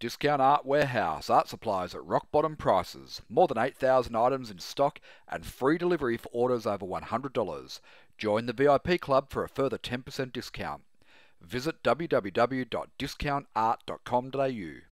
Discount Art Warehouse, art supplies at rock bottom prices, more than 8,000 items in stock, and free delivery for orders over $100. Join the VIP club for a further 10% discount. Visit www.discountart.com.au.